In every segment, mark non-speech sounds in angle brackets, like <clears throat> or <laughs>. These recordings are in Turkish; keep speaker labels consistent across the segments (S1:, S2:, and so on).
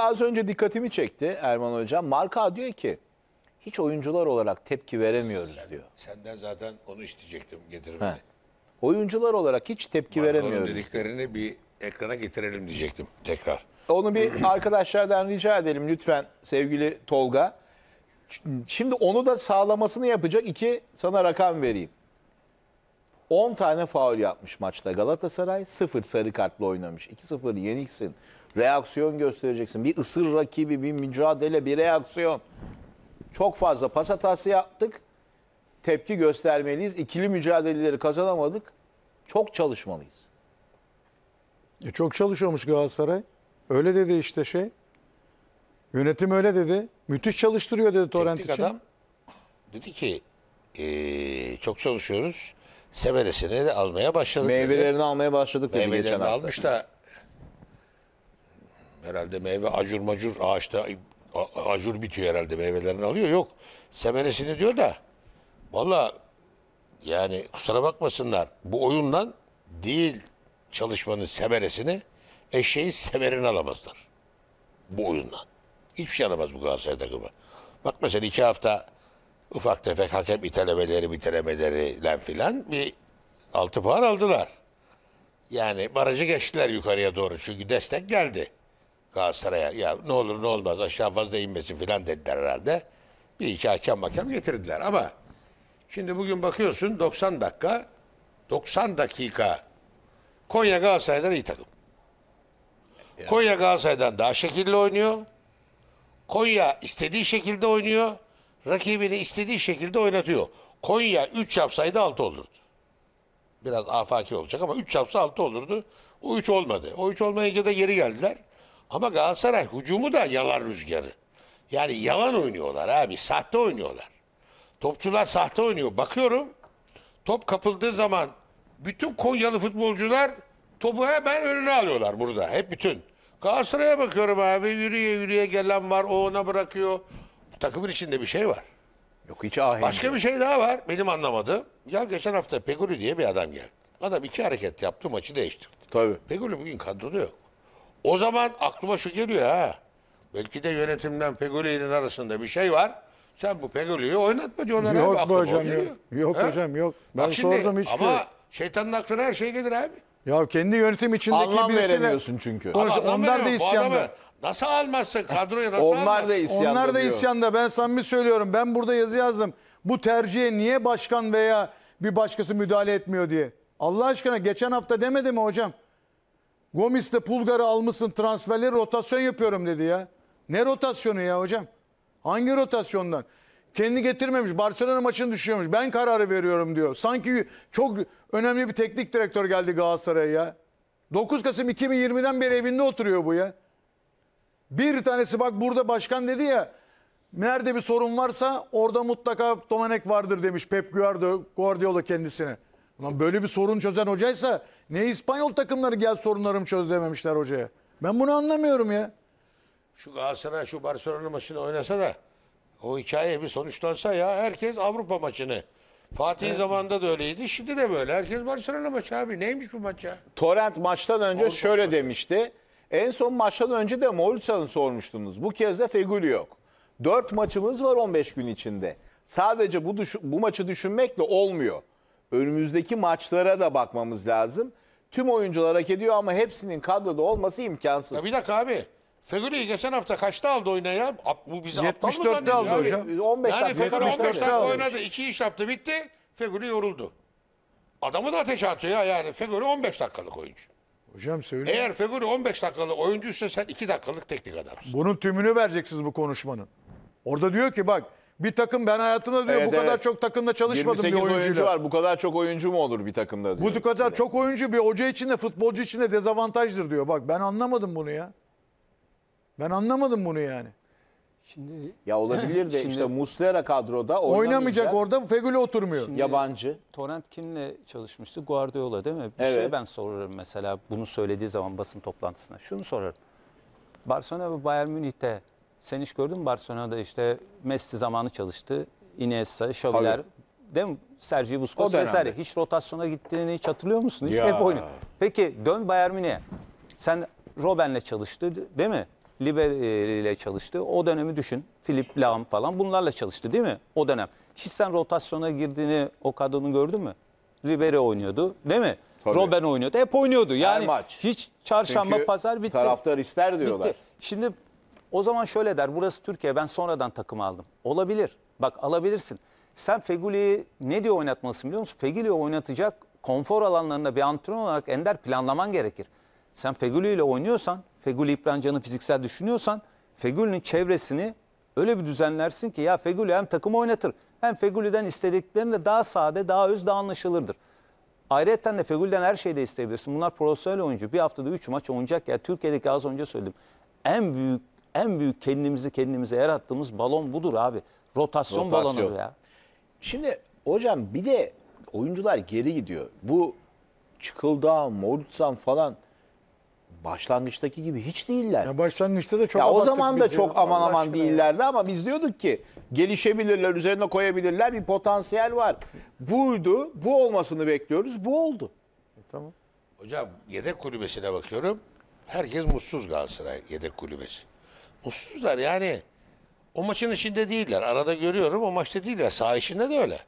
S1: Hatta az önce dikkatimi çekti Erman Hocam. Marka diyor ki hiç oyuncular olarak tepki
S2: veremiyoruz Sen, diyor. Senden zaten onu isteyecektim getirmeni. Oyuncular olarak hiç tepki Marka'nın veremiyoruz. dediklerini bir ekrana getirelim diyecektim tekrar. Onu bir <clears throat>
S1: arkadaşlardan rica edelim lütfen sevgili Tolga. Şimdi onu da sağlamasını yapacak iki sana rakam vereyim. 10 tane faul yapmış maçta Galatasaray. 0 sarı kartla oynamış. 2-0 yeniksin. Reaksiyon göstereceksin. Bir ısır rakibi, bir mücadele, bir reaksiyon. Çok fazla pas hatası yaptık. Tepki göstermeliyiz. İkili mücadeleleri kazanamadık. Çok çalışmalıyız.
S3: E çok çalışıyormuş Galatasaray. Öyle dedi işte şey. Yönetim öyle dedi. Müthiş çalıştırıyor dedi Torrent Teknik için. adam
S2: dedi ki eee, çok çalışıyoruz. Semeresini de almaya başladık. dedi. Meyvelerini almeye başladık dedi Meyvelerini geçen hafta. almış da herhalde meyve acur macur ağaçta acur bitiyor herhalde meyvelerini alıyor. Yok semeresini diyor da valla yani kusura bakmasınlar bu oyundan değil çalışmanın semeresini eşeğin semerini alamazlar. Bu oyundan. Hiçbir şey alamaz bu Galatasaray takımı. Bak mesela iki hafta ufak tefek hakem itelemeleri bitiremeleriyle filan bir altı puan aldılar. Yani barajı geçtiler yukarıya doğru çünkü destek geldi. Galatasaray'a ya ne olur ne olmaz aşağı fazla inmesin filan dediler herhalde. Bir iki hakem makem getirdiler ama şimdi bugün bakıyorsun 90 dakika 90 dakika Konya Galatasaray'dan iyi takım. Yani. Konya Galatasaray'dan daha şekilde oynuyor. Konya istediği şekilde oynuyor. Rakibini istediği şekilde oynatıyor. Konya 3 yapsaydı 6 olurdu. Biraz afaki olacak ama 3 yapsa 6 olurdu. O 3 olmadı. O 3 olmayınca da geri geldiler. Ama Galatasaray hücumu da yalan rüzgarı. Yani yalan oynuyorlar abi. Sahte oynuyorlar. Topçular sahte oynuyor. Bakıyorum top kapıldığı zaman bütün Konyalı futbolcular topu hemen önüne alıyorlar burada. Hep bütün. Galatasaray'a bakıyorum abi. Yürüye yürüye gelen var. O ona bırakıyor. Takımın içinde bir şey var. Yok hiç ahenk. Başka bir şey daha var. Benim anlamadığım. Ya geçen hafta Pegoli diye bir adam geldi. Adam iki hareket yaptı maçı değiştirdi. Tabii. Pegoli bugün kadroda yok. O zaman aklıma şu geliyor ha. Belki de yönetimden Pegoli'nin arasında bir şey var. Sen bu Pegoli'yi oynatma diyorlar yok abi. Yok hocam yok. Yok ha? hocam yok. Ben Bak şimdi, sordum hiç. Ama diyor. şeytanın aklına her şey gelir abi.
S3: Ya kendi yönetim içindeki Anlam birisine... veremiyorsun çünkü. Ama onlar da isyanda.
S2: Nasıl almazsın kadroya nasıl Onlar almazsın? da isyanda Onlar da isyanda.
S3: Ben samimi söylüyorum. Ben burada yazı yazdım. Bu tercihe niye başkan veya bir başkası müdahale etmiyor diye. Allah aşkına geçen hafta demedi mi hocam? de Pulgar'ı almışsın transferleri rotasyon yapıyorum dedi ya. Ne rotasyonu ya hocam? Hangi rotasyondan? Kendi getirmemiş. Barcelona maçını düşüyormuş. Ben kararı veriyorum diyor. Sanki çok önemli bir teknik direktör geldi Galatasaray'a ya. 9 Kasım 2020'den beri evinde oturuyor bu ya. Bir tanesi bak burada başkan dedi ya. Nerede bir sorun varsa orada mutlaka Domenek vardır demiş Pep Guardiola kendisine. Ulan böyle bir sorun çözen hocaysa ne İspanyol takımları gel sorunlarımı çöz dememişler hocaya. Ben bunu anlamıyorum ya.
S2: Şu Galatasaray şu Barcelona maçını oynasa da o hikaye bir sonuçlansa ya herkes Avrupa maçını. Fatih'in evet. zamanında da öyleydi. Şimdi de böyle. Herkes Barcelona maçı abi. Neymiş bu maç ya?
S1: Torrent maçtan önce Avrupa şöyle maçı. demişti. En son maçtan önce de Molca'nın sormuştunuz. Bu kez de Fegül yok. 4 maçımız var 15 gün içinde. Sadece bu, bu maçı düşünmekle olmuyor önümüzdeki maçlara da bakmamız lazım. Tüm oyuncular hak ediyor ama hepsinin kadroda olması imkansız. Ya bir
S2: dakika abi. Fegüli'yi geçen hafta kaçta aldı oynaya? Bu bizi aptal mı 74'te aldı abi? hocam. 15 ee, Yani dakika. Fegüli 15 dakika oynadı. iki iş yaptı bitti. Fegüli yoruldu. Adamı da ateş atıyor ya yani. Fegüli 15 dakikalık oyuncu. Hocam söyle. Eğer Fegüli 15 dakikalık oyuncuysa sen 2 dakikalık teknik adamsın.
S3: Bunun tümünü vereceksiniz bu konuşmanın. Orada diyor ki bak bir takım ben hayatımda diyor Evet, bu kadar çok takımda çalışmadım bir oyuncuyla. oyuncu var.
S1: Bu kadar çok oyuncu mu olur bir takımda? diyor. Bu kadar
S3: çok oyuncu bir hoca için de futbolcu için de dezavantajdır diyor. Bak ben anlamadım bunu ya. Ben anlamadım bunu yani.
S4: Şimdi Ya olabilir de <laughs> Şimdi- işte Muslera kadroda Oynamayacak orada
S3: Fegüli oturmuyor. Şimdi- Yabancı.
S4: Torrent kimle çalışmıştı? Guardiola değil mi? Bir şey Evet. şey ben sorarım mesela bunu söylediği zaman basın toplantısına. Şunu sorarım. Barcelona ve Bayern Münih'te sen hiç gördün mü Barcelona'da işte Messi zamanı çalıştı. Iniesta, Xavi'ler. Değil mi? Sergio Busquets O vesaire. Hiç rotasyona gittiğini hiç hatırlıyor musun? Hiç Ya. hep oynuyor. Peki dön Bayern Münih'e. Sen Robben'le çalıştı değil mi? ile çalıştı. O dönemi düşün. Philip Lahm falan bunlarla çalıştı değil mi? O dönem. Hiç sen rotasyona girdiğini o kadının gördün mü? Ribery oynuyordu değil mi? Tabii. Robben oynuyordu. Hep oynuyordu. Yani Her maç. hiç çarşamba Çünkü pazar bitti. taraftar ister diyorlar. Bitti. Şimdi o zaman şöyle der burası Türkiye ben sonradan takım aldım. Olabilir. Bak alabilirsin. Sen Feguli'yi ne diye oynatmalısın biliyor musun? Feguli'yi oynatacak konfor alanlarında bir antrenör olarak ender planlaman gerekir. Sen Feguli ile oynuyorsan, Feguli İprancan'ı fiziksel düşünüyorsan Feguli'nin çevresini öyle bir düzenlersin ki ya Feguli hem takım oynatır hem Feguli'den istediklerini de daha sade, daha öz, daha anlaşılırdır. Ayrıca de Feguli'den her şeyi de isteyebilirsin. Bunlar profesyonel oyuncu. Bir haftada 3 maç oynayacak. Ya Türkiye'deki az önce söyledim. En büyük en büyük kendimizi kendimize yarattığımız balon budur abi. Rotasyon, Rotasyon. balonudur ya. Şimdi hocam bir de oyuncular geri gidiyor. Bu çıkıldı,
S1: Moritzan falan başlangıçtaki gibi hiç değiller. Ya başlangıçta da çok Ya o zaman da çok aman Allah aman değillerdi ya. ama biz diyorduk ki gelişebilirler, üzerine koyabilirler bir potansiyel var. Buydu, bu olmasını bekliyoruz, bu oldu. E, tamam.
S2: Hocam yedek kulübesine bakıyorum. Herkes mutsuz Galatasaray yedek kulübesi mutsuzlar yani. O maçın içinde değiller. Arada görüyorum o maçta değiller. Sağ içinde de öyle.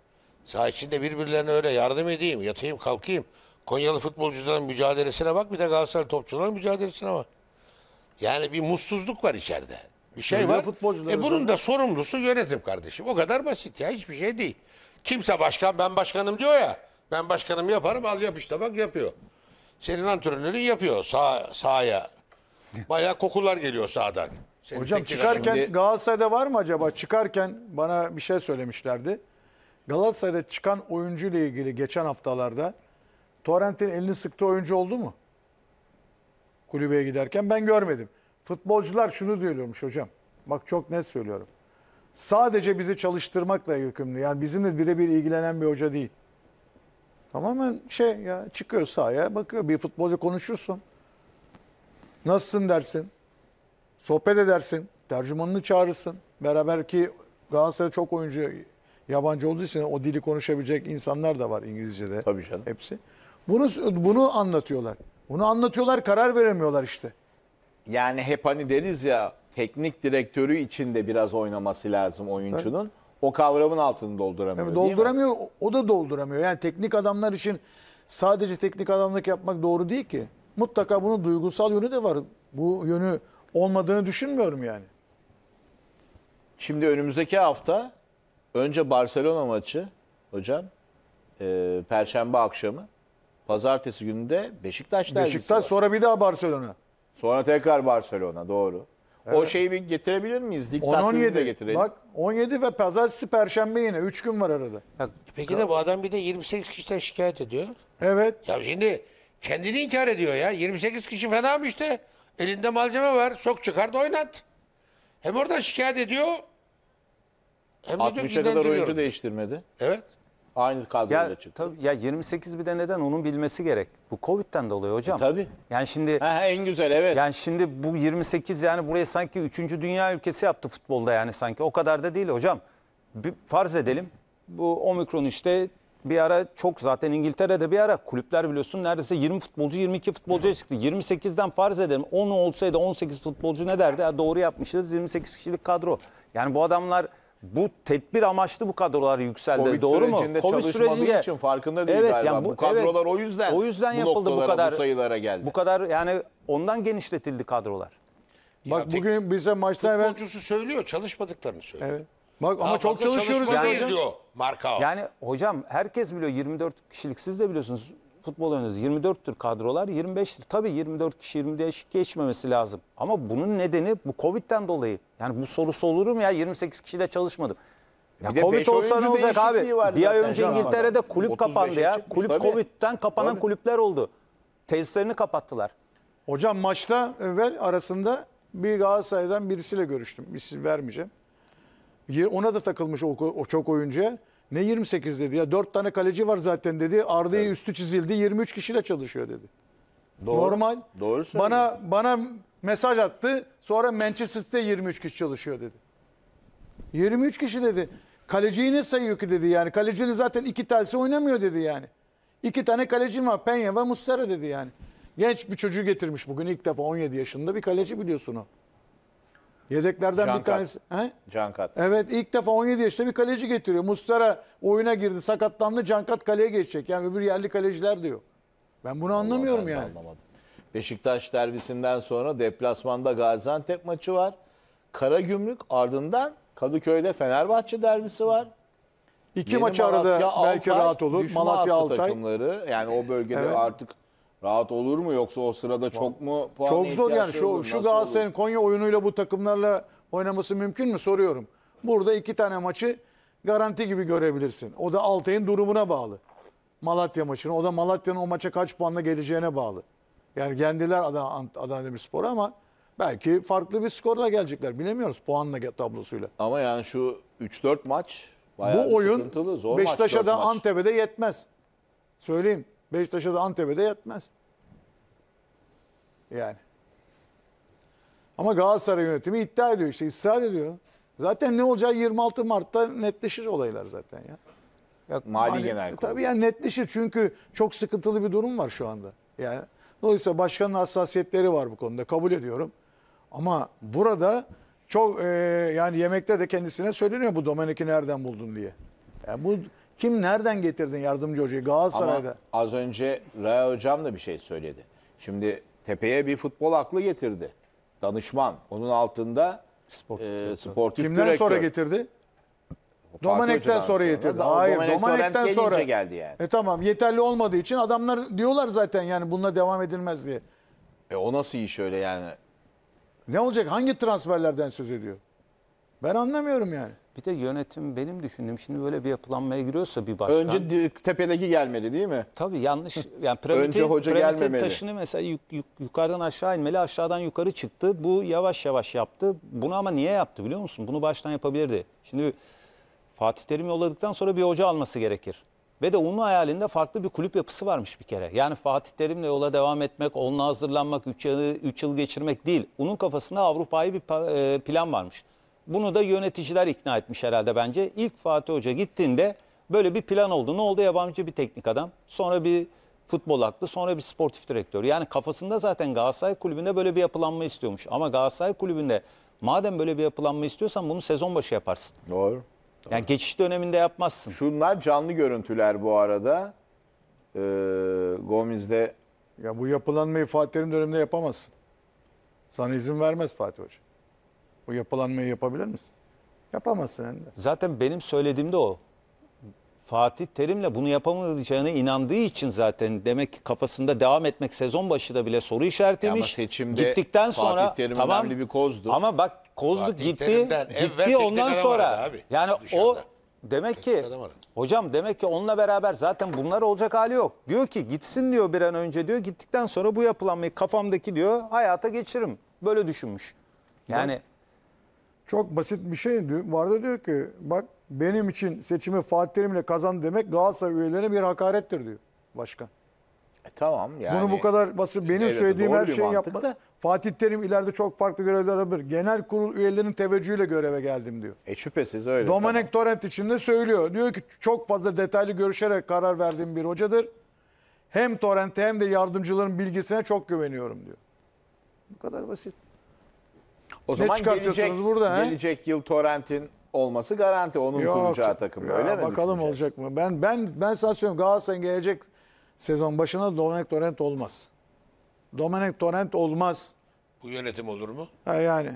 S2: Sağ içinde birbirlerine öyle yardım edeyim, yatayım, kalkayım. Konyalı futbolcuların mücadelesine bak bir de Galatasaray topçuların mücadelesine bak. Yani bir mutsuzluk var içeride. Bir şey Dünya var. E bunun da sorumlusu yönetim kardeşim. O kadar basit ya hiçbir şey değil. Kimse başkan ben başkanım diyor ya. Ben başkanım yaparım al yap işte bak yapıyor. Senin antrenörün yapıyor sağ, sahaya. Baya kokular geliyor sağdan. Senin Hocam çıkarken şimdi...
S3: Galatasaray'da var mı acaba? Çıkarken bana bir şey söylemişlerdi. Galatasaray'da çıkan oyuncu ile ilgili geçen haftalarda Torrent'in elini sıktığı oyuncu oldu mu? Kulübeye giderken ben görmedim. Futbolcular şunu diyormuş hocam. Bak çok net söylüyorum. Sadece bizi çalıştırmakla yükümlü. Yani bizimle birebir ilgilenen bir hoca değil. Tamamen şey ya çıkıyor sahaya bakıyor. Bir futbolcu konuşursun. Nasılsın dersin sohbet edersin, tercümanını çağırırsın. Beraber ki Galatasaray çok oyuncu yabancı olduğu için o dili konuşabilecek insanlar da var İngilizce'de. Tabii canım. Hepsi. Bunu, bunu anlatıyorlar. Bunu anlatıyorlar karar veremiyorlar işte. Yani
S1: hep hani deriz ya teknik direktörü içinde biraz oynaması lazım oyuncunun. Tabii. O kavramın altını dolduramıyor. Yani dolduramıyor.
S3: O da dolduramıyor. Yani teknik adamlar için sadece teknik adamlık yapmak doğru değil ki. Mutlaka bunun duygusal yönü de var. Bu yönü olmadığını düşünmüyorum yani.
S1: Şimdi önümüzdeki hafta önce Barcelona maçı hocam. E, Perşembe akşamı. Pazartesi günü de Beşiktaş derbisi Beşiktaş var. sonra bir daha Barcelona. Sonra tekrar Barcelona doğru. Evet. O şeyi
S3: bir getirebilir miyiz? Lig 10 17 de getirelim. Bak 17 ve pazartesi perşembe yine 3 gün var
S2: arada. Peki de bu adam bir de 28 kişiden şikayet ediyor. Evet. Ya şimdi kendini inkar ediyor ya. 28 kişi fena mı işte? Elinde malzeme var. Sok çıkar da oynat.
S4: Hem orada şikayet ediyor. Hem de 60'a kadar oyuncu değiştirmedi. Evet. Aynı kadroyla Ya, çıktı. tabii, ya 28 bir de neden onun bilmesi gerek. Bu Covid'den dolayı hocam. E, tabii. Yani şimdi ha, en güzel evet. yani şimdi bu 28 yani buraya sanki 3. dünya ülkesi yaptı futbolda yani sanki. O kadar da değil hocam. Bir farz edelim. Bu omikron işte bir ara çok zaten İngiltere'de bir ara kulüpler biliyorsun neredeyse 20 futbolcu 22 futbolcu çıktı. 28'den farz edelim 10 olsaydı 18 futbolcu ne derdi? ya doğru yapmışız 28 kişilik kadro. Yani bu adamlar bu tedbir amaçlı bu kadrolar yükseldi. Covid Doğru mu? Covid sürecinde için farkında değil evet, galiba. Yani bu, bu kadrolar evet, o yüzden o yüzden bu yapıldı bu kadar bu sayılara geldi. Bu kadar yani ondan genişletildi kadrolar. Ya Bak tek, bugün bize maçta evvel futbolcusu söylüyor, çalışmadıklarını söylüyor. Evet. Bak ama ya çok çalışıyoruz yani. Diyor. Marka Yani hocam herkes biliyor 24 kişilik siz de biliyorsunuz futbol oynuyoruz. 24'tür kadrolar 25'tir. Tabii 24 kişi 25 geçmemesi lazım. Ama bunun nedeni bu Covid'den dolayı. Yani bu sorusu olur mu ya 28 kişiyle çalışmadım. Ya Covid olsa ne olacak abi? değişikliği var Bir ay önce İngiltere'de kulüp kapandı ya. çıkmış, Kulüp tabii. Covid'den kapanan Tabii. kulüpler oldu. Tesislerini kapattılar.
S3: Hocam maçta evvel
S4: arasında bir Galatasaray'dan
S3: birisiyle görüştüm. İsim vermeyeceğim ona da takılmış o, o çok oyuncu. Ne 28 dedi ya 4 tane kaleci var zaten dedi. Arda'yı evet. üstü çizildi. 23 kişiyle çalışıyor dedi. Doğru. Normal.
S2: Doğru Bana
S3: bana mesaj attı. Sonra Manchester 23 kişi çalışıyor dedi. 23 kişi dedi. Kaleciyi ne sayıyor ki dedi yani. Kalecinin zaten iki tanesi oynamıyor dedi yani. İki tane kalecim var. Penya ve Mustera dedi yani. Genç bir çocuğu getirmiş bugün ilk defa 17 yaşında bir kaleci biliyorsun o. Yedeklerden Can bir tanesi. Kat. He? Can Kat. Evet ilk defa 17 yaşında bir kaleci getiriyor. Mustara oyuna girdi sakatlandı Can Kat kaleye geçecek. Yani öbür yerli kaleciler diyor. Ben bunu Vallahi anlamıyorum ben yani.
S1: Anlamadım. Beşiktaş derbisinden sonra deplasmanda Gaziantep maçı var. Karagümrük ardından Kadıköy'de Fenerbahçe derbisi var. İki Yeni maç Malatya, arada Altay, belki rahat olur. Malatya Altay takımları yani o bölgede evet. artık Rahat olur mu yoksa o sırada çok mu puan Çok zor yani şu, şu Galatasaray'ın
S3: Konya oyunuyla bu takımlarla oynaması mümkün mü soruyorum. Burada iki tane maçı garanti gibi görebilirsin. O da Altay'ın durumuna bağlı. Malatya maçını. O da Malatya'nın o maça kaç puanla geleceğine bağlı. Yani yendiler Adana, Adana Demirspor'a ama belki farklı bir skorla gelecekler. Bilemiyoruz puanla tablosuyla. Ama yani şu 3-4 maç bayağı bu oyun sıkıntılı. Zor Beşiktaş'a da maç. Antep'e de yetmez. Söyleyeyim. Beşiktaş'a da Antep'e de yatmaz. Yani. Ama Galatasaray yönetimi iddia ediyor işte ısrar ediyor. Zaten ne olacağı 26 Mart'ta netleşir olaylar zaten ya. Yok mali, mali genel kurul. Tabii yani netleşir çünkü çok sıkıntılı bir durum var şu anda. Yani dolayısıyla başkanın hassasiyetleri var bu konuda kabul ediyorum. Ama burada çok e, yani yemekte de kendisine söyleniyor bu Domenic'i nereden buldun diye. Yani bu kim nereden getirdin yardımcı hocayı Galatasaray'da? Ama
S1: az önce Ray Hocam da bir şey söyledi. Şimdi tepeye bir futbol aklı getirdi. Danışman. Onun altında sportif, e, sportif Kimden direktör. sonra
S3: getirdi? Domenek'ten sonra, getirdi. Hayır, Domenek'ten sonra geldi yani. E tamam, yeterli olmadığı için adamlar diyorlar zaten yani bununla devam edilmez diye. E o nasıl iş öyle yani? Ne olacak? Hangi transferlerden
S4: söz ediyor? Ben anlamıyorum yani. Bir de yönetim benim düşündüğüm şimdi böyle bir yapılanmaya giriyorsa bir başkan. Önce di- tepedeki gelmeli değil mi? Tabii yanlış. Yani piramidin, Önce hoca piramidin gelmemeli. taşını mesela yuk- yuk- yukarıdan aşağı inmeli, aşağıdan yukarı çıktı. Bu yavaş yavaş yaptı. Bunu ama niye yaptı biliyor musun? Bunu baştan yapabilirdi. Şimdi Fatih Terim yolladıktan sonra bir hoca alması gerekir. Ve de onun hayalinde farklı bir kulüp yapısı varmış bir kere. Yani Fatih Terim'le yola devam etmek, onunla hazırlanmak, 3 yıl, üç yıl geçirmek değil. Onun kafasında Avrupa'yı bir e, plan varmış. Bunu da yöneticiler ikna etmiş herhalde bence. İlk Fatih Hoca gittiğinde böyle bir plan oldu. Ne oldu? Yabancı bir teknik adam. Sonra bir futbol aklı, sonra bir sportif direktör. Yani kafasında zaten Galatasaray Kulübü'nde böyle bir yapılanma istiyormuş. Ama Galatasaray Kulübü'nde madem böyle bir yapılanma istiyorsan bunu sezon başı yaparsın. Doğru. Doğru. Yani geçiş döneminde yapmazsın. Şunlar canlı görüntüler bu arada. Ee, Gomez'de... Ya
S1: bu
S3: yapılanmayı Fatih Terim döneminde yapamazsın. Sana izin vermez Fatih Hoca. O yapılanmayı yapabilir misin? Yapamazsın Ender.
S4: Zaten benim söylediğim de o. Fatih Terim'le bunu yapamayacağına inandığı için zaten demek ki kafasında devam etmek sezon başı da bile soru işaretiymiş. Ama seçimde Gittikten Fatih sonra Terim tamam önemli bir kozdu. Ama bak kozdu Fatih gitti. Gitti ondan sonra. abi, Yani o demek ki hocam demek ki onunla beraber zaten bunlar olacak hali yok. Diyor ki gitsin diyor bir an önce diyor. Gittikten sonra bu yapılanmayı kafamdaki diyor hayata geçiririm. Böyle düşünmüş. Yani
S3: çok basit bir şey vardı diyor ki bak benim için seçimi Fatih Terim'le kazan demek Galatasaray üyelerine bir hakarettir diyor
S1: başkan. E, tamam yani. Bunu bu kadar
S3: basit benim söylediğim her şeyi yapma. Da. Fatih Terim ileride çok farklı görevler alabilir. Genel kurul üyelerinin teveccühüyle göreve geldim diyor. E
S1: şüphesiz öyle. Domenek
S3: tamam. Torrent için de söylüyor. Diyor ki çok fazla detaylı görüşerek karar verdiğim bir hocadır. Hem Torrent'e hem de yardımcıların bilgisine çok güveniyorum diyor. Bu kadar basit. O ne zaman çıkartıyorsunuz gelecek, burada? He?
S1: Gelecek yıl Torrent'in olması garanti onun Yok, kuracağı takım ya, öyle mi? Bakalım
S3: olacak mı? Ben ben ben sana söylüyorum Galatasaray'ın gelecek sezon başına Dominic Torrent olmaz. Dominic Torrent olmaz.
S2: Bu yönetim olur mu?
S3: Ha yani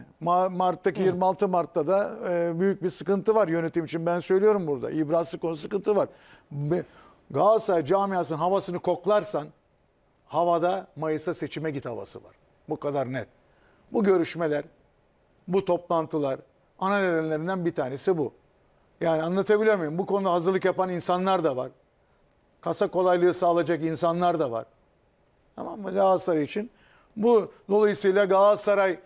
S3: Mart'taki Hı. 26 Mart'ta da e, büyük bir sıkıntı var yönetim için ben söylüyorum burada. İbrası konu sıkıntı var. Be, Galatasaray camiasının havasını koklarsan havada Mayıs'a seçime git havası var. Bu kadar net. Bu görüşmeler bu toplantılar ana nedenlerinden bir tanesi bu. Yani anlatabiliyor muyum? Bu konuda hazırlık yapan insanlar da var. Kasa kolaylığı sağlayacak insanlar da var. Tamam mı? Galatasaray için. Bu dolayısıyla Galatasaray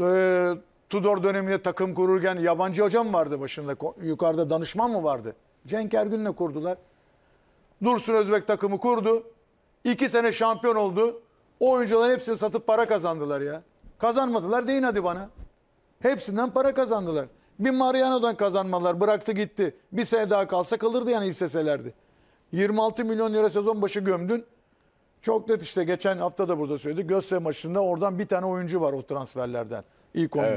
S3: e, Tudor döneminde takım kururken yabancı hocam vardı başında. Yukarıda danışman mı vardı? Cenk Ergün'le kurdular. Dursun Özbek takımı kurdu. İki sene şampiyon oldu. O oyuncuların hepsini satıp para kazandılar ya. Kazanmadılar deyin hadi bana. Hepsinden para kazandılar. Bir Mariano'dan kazanmalar bıraktı gitti. Bir sene daha kalsa kalırdı yani isteselerdi. 26 milyon lira sezon başı gömdün. Çok net işte geçen hafta da burada söyledi. Göztepe maçında oradan bir tane oyuncu var o transferlerden. İlk 11'de.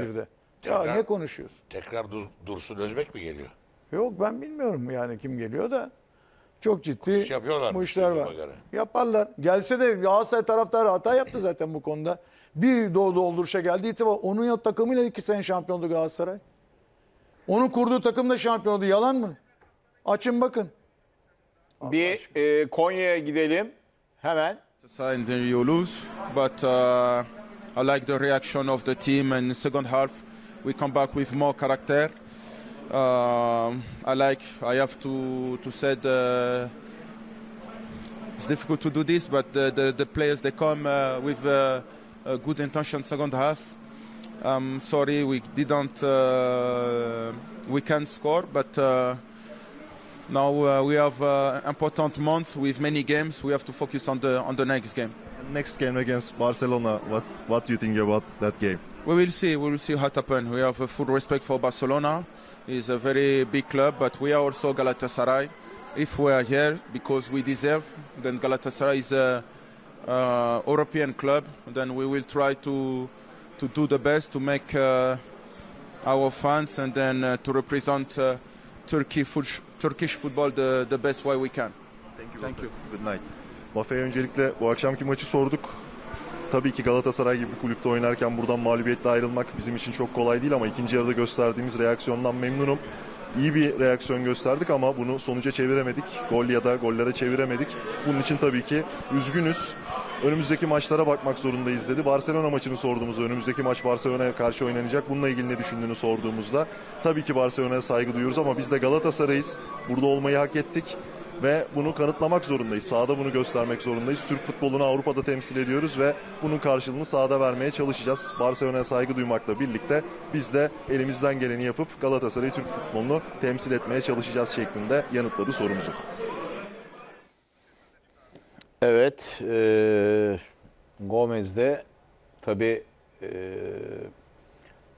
S3: Evet. Ya ne konuşuyoruz?
S2: Tekrar Dur Dursun Özbek mi geliyor?
S3: Yok ben bilmiyorum yani kim geliyor da. Çok ciddi bu işler var. Göre. Yaparlar. Gelse de Galatasaray taraftarı hata yaptı zaten bu konuda bir doğdu dolduruşa geldi. İtibar onun ya takımıyla iki sene şampiyondu Galatasaray. Onun kurduğu takım da şampiyondu. Yalan mı? Açın bakın.
S1: Allah bir aşkına. e, Konya'ya gidelim. Hemen.
S5: Sometimes you lose, but uh, I like the reaction of the team and second half we come back with more character. Um, I like. I have to to say the, it's difficult to do this, but the the, the players they come uh, with. Uh, a good intention second half. I'm sorry we didn't uh, we can score, but uh, now uh, we have uh, important months with many games. We have to focus on the on the next game. Next game against Barcelona. What what do you think about that game? We will see. We will see what happens. We have full respect for Barcelona. It's a very big club, but we are also Galatasaray. If we are here because we deserve, then Galatasaray is a uh, European club, then we will try to to do the best to make uh, our fans and then uh, to represent uh, Turkey fut- Turkish football the, the best way we can. Thank you. Thank you. Good night. Mafe'ye öncelikle bu akşamki maçı sorduk.
S1: Tabii ki Galatasaray gibi bir kulüpte oynarken buradan mağlubiyetle ayrılmak bizim için çok kolay değil ama ikinci yarıda gösterdiğimiz reaksiyondan memnunum iyi bir reaksiyon gösterdik ama bunu sonuca çeviremedik. Gol ya da gollere çeviremedik. Bunun için tabii ki üzgünüz. Önümüzdeki maçlara bakmak zorundayız dedi. Barcelona maçını sorduğumuzda önümüzdeki maç Barcelona'ya karşı oynanacak. Bununla ilgili ne düşündüğünü sorduğumuzda tabii ki Barcelona'ya saygı duyuyoruz ama biz de Galatasaray'ız. Burada olmayı hak ettik ve bunu kanıtlamak zorundayız. Sahada bunu göstermek zorundayız. Türk futbolunu Avrupa'da temsil ediyoruz ve bunun karşılığını sahada vermeye çalışacağız. Barcelona'ya saygı duymakla birlikte biz de elimizden geleni yapıp Galatasaray Türk futbolunu temsil etmeye çalışacağız şeklinde yanıtladı sorumuzu. Evet, e, Gomez de tabii e,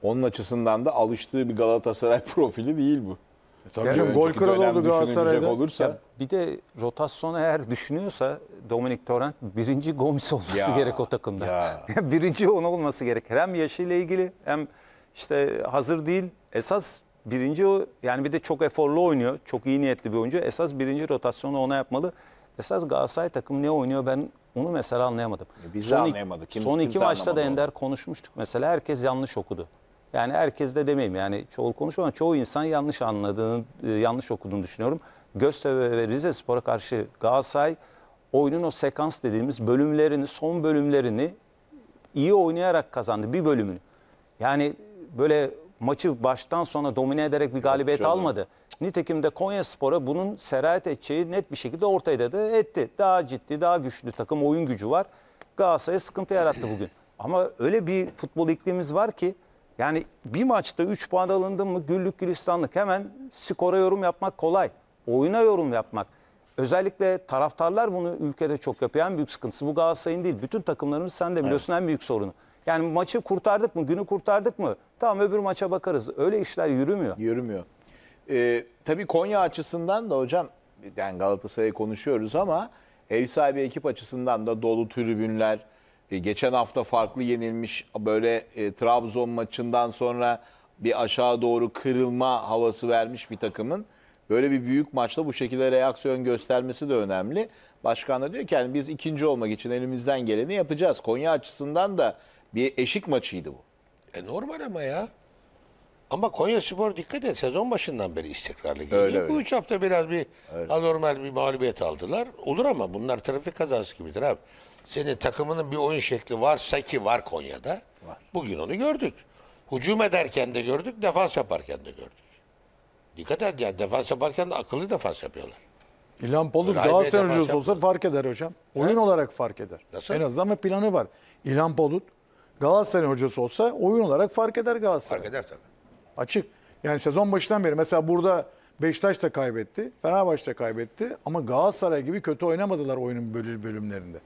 S1: onun açısından da alıştığı bir Galatasaray <laughs> profili değil bu. E tabii yani gol kralı oldu Galatasaray'da. Olursa... Ya
S4: bir de rotasyon eğer düşünüyorsa Dominik Torrent birinci Gomis olması ya, gerek o takımda. Ya. <laughs> birinci ona olması gerek. Hem yaşıyla ilgili hem işte hazır değil. Esas birinci o yani bir de çok eforlu oynuyor. Çok iyi niyetli bir oyuncu. Esas birinci rotasyonu ona yapmalı. Esas Galatasaray takım ne oynuyor ben onu mesela anlayamadım. E biz son anlayamadık. Kim, son iki maçta da Ender konuşmuştuk mesela. Herkes yanlış okudu. Yani herkes de demeyeyim yani çoğul konuşuyor ama çoğu insan yanlış anladığını, e, yanlış okuduğunu düşünüyorum. Göztepe ve Rize Spor'a karşı Galatasaray oyunun o sekans dediğimiz bölümlerini, son bölümlerini iyi oynayarak kazandı bir bölümünü. Yani böyle maçı baştan sona domine ederek bir galibiyet Çok almadı. Nitekim de Konya Spor'a bunun serayet edeceği net bir şekilde ortaya dedi etti. Daha ciddi, daha güçlü takım oyun gücü var. Galatasaray'a sıkıntı yarattı bugün. Ama öyle bir futbol iklimimiz var ki yani bir maçta 3 puan alındı mı güllük gülistanlık hemen skora yorum yapmak kolay. Oyuna yorum yapmak. Özellikle taraftarlar bunu ülkede çok yapıyor. En büyük sıkıntısı bu Galatasaray'ın değil. Bütün takımlarımız sen de biliyorsun evet. en büyük sorunu. Yani maçı kurtardık mı, günü kurtardık mı? Tamam öbür maça bakarız. Öyle işler yürümüyor. Yürümüyor. Ee, tabii Konya açısından da hocam
S1: yani Galatasaray'ı konuşuyoruz ama ev sahibi ekip açısından da dolu tribünler, e, geçen hafta farklı yenilmiş böyle e, Trabzon maçından sonra bir aşağı doğru kırılma havası vermiş bir takımın böyle bir büyük maçta bu şekilde reaksiyon göstermesi de önemli. Başkan da diyor ki yani biz ikinci olmak için elimizden geleni
S2: yapacağız. Konya açısından da bir eşik maçıydı bu. E normal ama ya. Ama Konya Spor dikkat et sezon başından beri istikrarlı geliyor. Öyle, bu öyle. üç hafta biraz bir öyle. anormal bir mağlubiyet aldılar. Olur ama bunlar trafik kazası gibidir abi senin takımının bir oyun şekli varsa ki var Konya'da. Var. Bugün onu gördük. Hücum ederken de gördük, defans yaparken de gördük. Dikkat et ya, defans yaparken de akıllı defans yapıyorlar. İlhan Paluk Öyle daha sen hocası
S3: olsa fark eder hocam. Oyun evet. olarak fark eder. Nasıl? En azından bir planı var. İlhan Palut Galatasaray hocası olsa oyun olarak fark eder Galatasaray. Fark eder tabii. Açık. Yani sezon başından beri mesela burada Beşiktaş da kaybetti, Fenerbahçe de kaybetti ama Galatasaray gibi kötü oynamadılar oyunun bölümlerinde.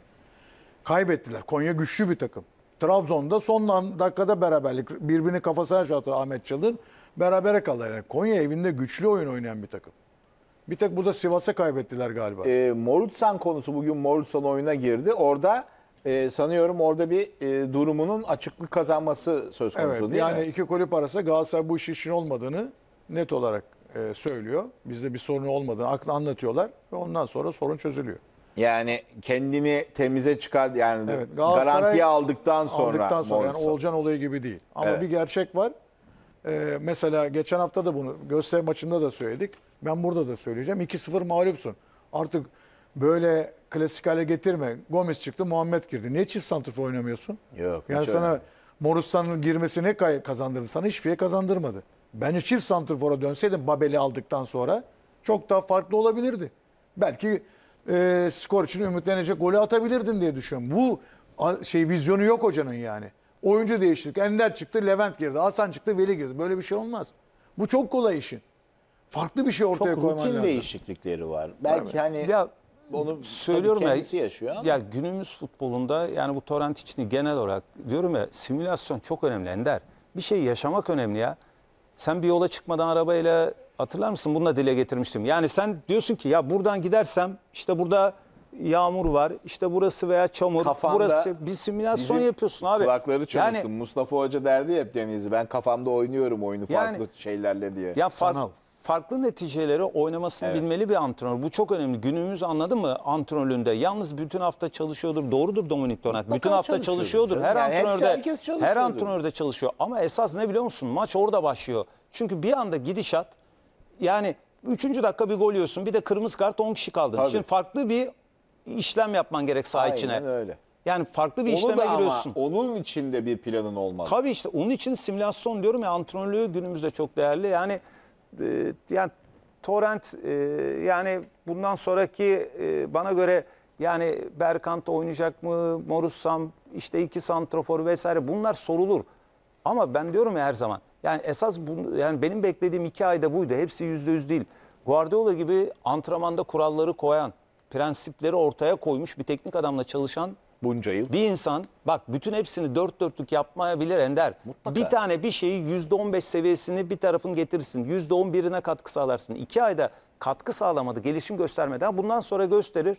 S3: Kaybettiler. Konya güçlü bir takım. Trabzon'da son dakikada beraberlik. Birbirini kafasına çarptı Ahmet Çalın. Berabere kaldılar. Yani Konya evinde güçlü oyun oynayan bir takım. Bir tek burada Sivas'a kaybettiler galiba. E, Morutsan konusu bugün Morutsan oyuna girdi. Orada e,
S1: sanıyorum orada bir e, durumunun açıklık kazanması söz konusu evet, değil yani mi? Yani
S3: iki kulüp arasında Galatasaray bu işin için olmadığını net olarak e, söylüyor. Bizde bir sorun olmadığını anlatıyorlar ve ondan sonra sorun çözülüyor.
S1: Yani kendini temize çıkar yani Evet, garantiye aldıktan sonra. aldıktan sonra yani Olcan
S3: olayı gibi değil. Ama Evet. bir gerçek var. Ee, mesela geçen hafta da bunu gösteri maçında da söyledik. Ben burada da söyleyeceğim. 2-0 mağlupsun. Artık böyle klasik hale getirme. Gomez çıktı, Muhammed girdi. Niye çift santrfor oynamıyorsun?
S1: Yok, hiç Yani sana öyle.
S3: Morusan'ın girmesi ne kazandırdı? Sana hiçbir şey kazandırmadı. ben çift santrfora dönseydim Babel'i aldıktan sonra çok daha farklı olabilirdi. Belki e, skor için ümitlenecek golü atabilirdin diye düşünüyorum. Bu şey vizyonu yok hocanın yani. Oyuncu değiştirdik. Ender çıktı, Levent girdi. Hasan çıktı, Veli girdi. Böyle bir şey olmaz. Bu çok kolay işin. Farklı bir şey ortaya Çok koyman rutin
S1: değişiklikleri var. Belki hani Ya onu söylüyorum ya, yaşıyor ama.
S4: Ya günümüz futbolunda yani bu torrent içini genel olarak diyorum ya simülasyon çok önemli Ender. Bir şey yaşamak önemli ya. Sen bir yola çıkmadan arabayla Hatırlar mısın? Bunu da dile getirmiştim. Yani sen diyorsun ki ya buradan gidersem işte burada yağmur var. işte burası veya çamur. Kafanda burası
S1: bir simülasyon yapıyorsun abi. Kulakları çalışsın. Yani, Mustafa Hoca derdi hep Deniz'i ben kafamda oynuyorum
S4: oyunu farklı yani, şeylerle diye. Ya Sanal. farklı neticeleri oynamasını evet. bilmeli bir antrenör. Bu çok önemli. Günümüz anladın mı antrenöründe? Yalnız bütün hafta çalışıyordur. Doğrudur Dominik Donat. Bütün hafta çalışıyordur. Her yani antrenörde çalışıyordur. her antrenörde çalışıyor. Ama esas ne biliyor musun? Maç orada başlıyor. Çünkü bir anda gidişat yani 3. dakika bir gol yiyorsun. Bir de kırmızı kart 10 kişi kaldın. Tabii. Şimdi farklı bir işlem yapman gerek saha Aynen öyle. Yani farklı bir Onu işleme da ama giriyorsun. onun içinde bir planın olmalı. Tabii işte onun için simülasyon diyorum ya antrenörlüğü günümüzde çok değerli. Yani e, yani Torrent e, yani bundan sonraki e, bana göre yani Berkant oynayacak mı? Morussam işte iki santrofor vesaire bunlar sorulur. Ama ben diyorum ya her zaman yani esas bu, yani benim beklediğim iki ayda buydu. Hepsi yüzde yüz değil. Guardiola gibi antrenmanda kuralları koyan, prensipleri ortaya koymuş bir teknik adamla çalışan bunca yıl. Bir insan bak bütün hepsini dört dörtlük yapmayabilir Ender. Mutlaka. Bir tane bir şeyi yüzde on beş seviyesini bir tarafın getirsin, Yüzde on birine katkı sağlarsın. İki ayda katkı sağlamadı, gelişim göstermeden bundan sonra gösterir.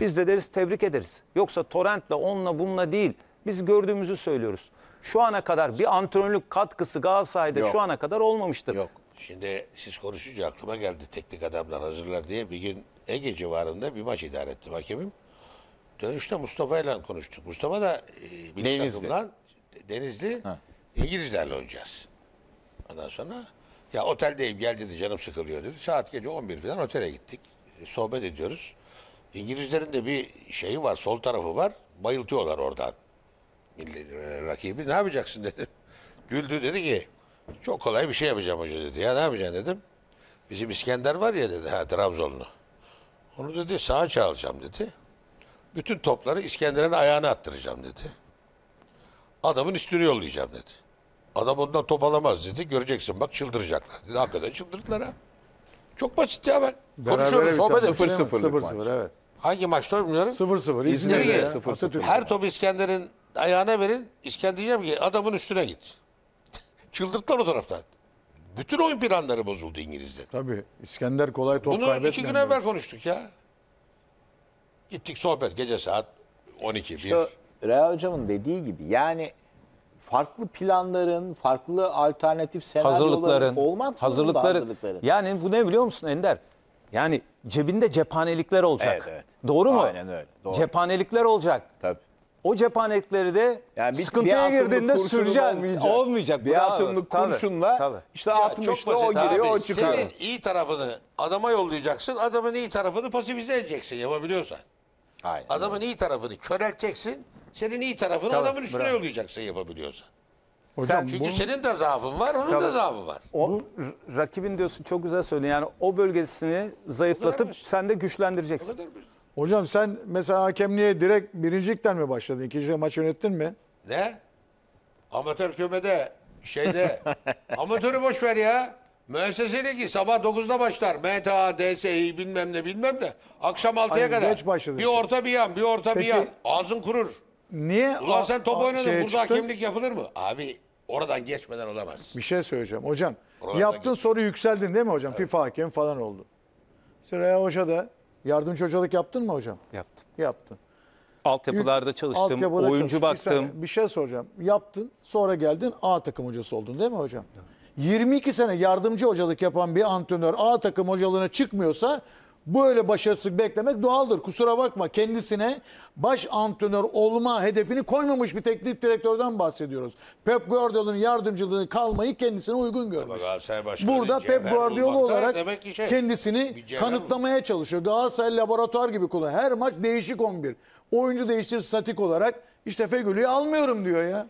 S4: Biz de deriz tebrik ederiz. Yoksa torrentle onunla bununla değil. Biz gördüğümüzü söylüyoruz şu ana kadar bir antrenörlük katkısı Galatasaray'da Yok. şu ana kadar olmamıştır. Yok.
S2: Şimdi siz konuşunca aklıma geldi teknik adamlar hazırlar diye. Bir gün Ege civarında bir maç idare ettim hakemim. Dönüşte Mustafa ile konuştuk. Mustafa da e, milli Denizli. takımdan Denizli ha. İngilizlerle oynayacağız. Ondan sonra ya oteldeyim gel dedi canım sıkılıyor dedi. Saat gece 11 falan otele gittik. E, sohbet ediyoruz. İngilizlerin de bir şeyi var sol tarafı var. Bayıltıyorlar oradan milli e, rakibi ne yapacaksın <laughs> dedim. Güldü dedi ki çok kolay bir şey yapacağım hoca dedi. Ya ne yapacaksın dedim. Bizim İskender var ya dedi ha Trabzonlu. Onu dedi sağa çalacağım dedi. Bütün topları İskender'in ayağına attıracağım dedi. Adamın üstünü yollayacağım dedi. Adam ondan top alamaz dedi. Göreceksin bak çıldıracaklar. Dedi, hakikaten çıldırdılar ha. Çok basit ya ben. Konuşuyoruz sohbet ediyoruz. 0-0 evet. Hangi maçta bilmiyorum. 0-0 İzmir'de. Her top İskender'in ayağına verin. İsken diyeceğim ki adamın üstüne git. <laughs> Çıldırtlar o taraftan. Bütün oyun planları bozuldu İngilizler.
S3: Tabii İskender kolay top Bunu kaybetmiyor. iki gün evvel
S2: konuştuk ya. Gittik sohbet gece saat 12. İşte
S1: bir. Reha Hocam'ın dediği gibi yani farklı planların, farklı alternatif senaryoların hazırlıkların, olmak zorunda hazırlıkların.
S4: Yani bu ne biliyor musun Ender? Yani cebinde cephanelikler olacak. Evet, evet. Doğru mu? Aynen öyle. Doğru. Cephanelikler olacak. Tabii. O cephanekleri de Yani bir- sıkıntıya bir girdiğinde kurşunun Olmayacak. olmayacak. Bir Bravo. atımlık Tabii, kurşunla tabii. işte Ya çok 60'ta o basit abi. o çıkıyor. Senin
S2: iyi tarafını adama yollayacaksın. Adamın iyi tarafını pasifize edeceksin yapabiliyorsan. Aynen. Adamın iyi tarafını körelteceksin. Senin iyi tarafını Tamam, adamın üstüne bravo. yollayacaksın yapabiliyorsan. Sen, Çünkü senin de zaafın var, onun Tabii. da zaafı var.
S4: O r- rakibin diyorsun çok güzel söyledin. Yani o bölgesini zayıflatıp
S3: sen de güçlendireceksin. Anladın Hocam sen mesela hakemliğe direkt birincilikten mi başladın? İkinci maç yönettin mi?
S2: Ne? Amatör kömede şeyde <laughs> amatörü boş ver ya. Müesseseli ki sabah 9'da başlar. MTA, DSİ bilmem ne bilmem ne. Akşam 6'ya kadar. Geç başladın. Bir orta bir yan, bir orta Peki, bir yan. Ağzın kurur.
S3: Niye? Ulan sen top oynadın. Burada çıktın. hakemlik
S2: yapılır mı? Abi oradan geçmeden olamaz.
S3: Bir şey söyleyeceğim. Hocam Oradan yaptın geç. soru yükseldin değil mi hocam? Evet. FIFA hakem falan oldu. Sıraya Hoca da Yardımcı hocalık yaptın mı hocam? Yaptım. Yaptın.
S4: Altyapılarda çalıştım, Altyapıda oyuncu çalıştım. baktım. Bir,
S3: sene, bir şey soracağım. Yaptın, sonra geldin A takım hocası oldun değil mi hocam? Evet. 22 sene yardımcı hocalık yapan bir antrenör A takım hocalığına çıkmıyorsa Böyle başarısızlık beklemek doğaldır. Kusura bakma kendisine baş antrenör olma hedefini koymamış bir teknik direktörden bahsediyoruz. Pep Guardiola'nın yardımcılığını kalmayı kendisine uygun görmüş.
S2: Burada Pep Guardiola olarak şey,
S3: kendisini kanıtlamaya mi? çalışıyor. Galatasaray laboratuvar gibi kula. Her maç değişik 11. Oyuncu değiştir statik olarak işte Fegül'ü almıyorum diyor ya.